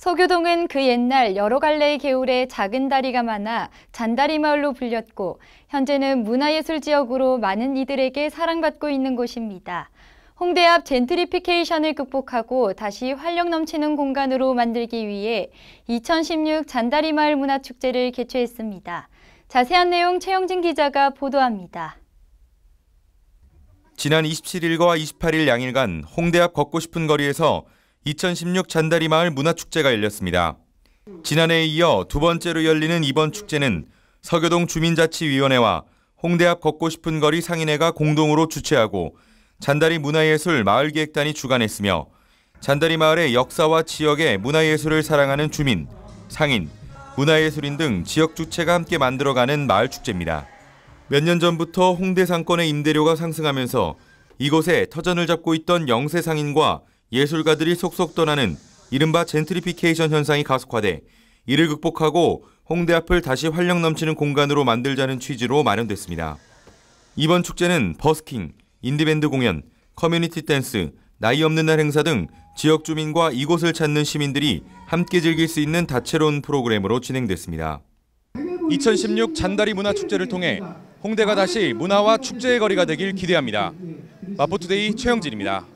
서교동은 그 옛날 여러 갈래의 개울에 작은 다리가 많아 잔다리 마을로 불렸고 현재는 문화예술 지역으로 많은 이들에게 사랑받고 있는 곳입니다. 홍대 앞 젠트리피케이션을 극복하고 다시 활력 넘치는 공간으로 만들기 위해 2016 잔다리 마을 문화축제를 개최했습니다. 자세한 내용 최영진 기자가 보도합니다. 지난 27일과 28일 양일간 홍대 앞 걷고 싶은 거리에서 2016 잔다리 마을 문화축제가 열렸습니다. 지난해에 이어 두 번째로 열리는 이번 축제는 서교동 주민자치위원회와 홍대 앞 걷고 싶은 거리 상인회가 공동으로 주최하고 잔다리 문화예술 마을기획단이 주관했으며 잔다리 마을의 역사와 지역의 문화예술을 사랑하는 주민, 상인, 문화예술인 등 지역 주체가 함께 만들어가는 마을 축제입니다. 몇 년 전부터 홍대 상권의 임대료가 상승하면서 이곳에 터전을 잡고 있던 영세 상인과 예술가들이 속속 떠나는 이른바 젠트리피케이션 현상이 가속화돼 이를 극복하고 홍대 앞을 다시 활력 넘치는 공간으로 만들자는 취지로 마련됐습니다. 이번 축제는 버스킹, 인디밴드 공연, 커뮤니티 댄스, 나이 없는 날 행사 등 지역 주민과 이곳을 찾는 시민들이 함께 즐길 수 있는 다채로운 프로그램으로 진행됐습니다. 2016 잔다리 문화축제를 통해 홍대가 다시 문화와 축제의 거리가 되길 기대합니다. 마포투데이 최영진입니다.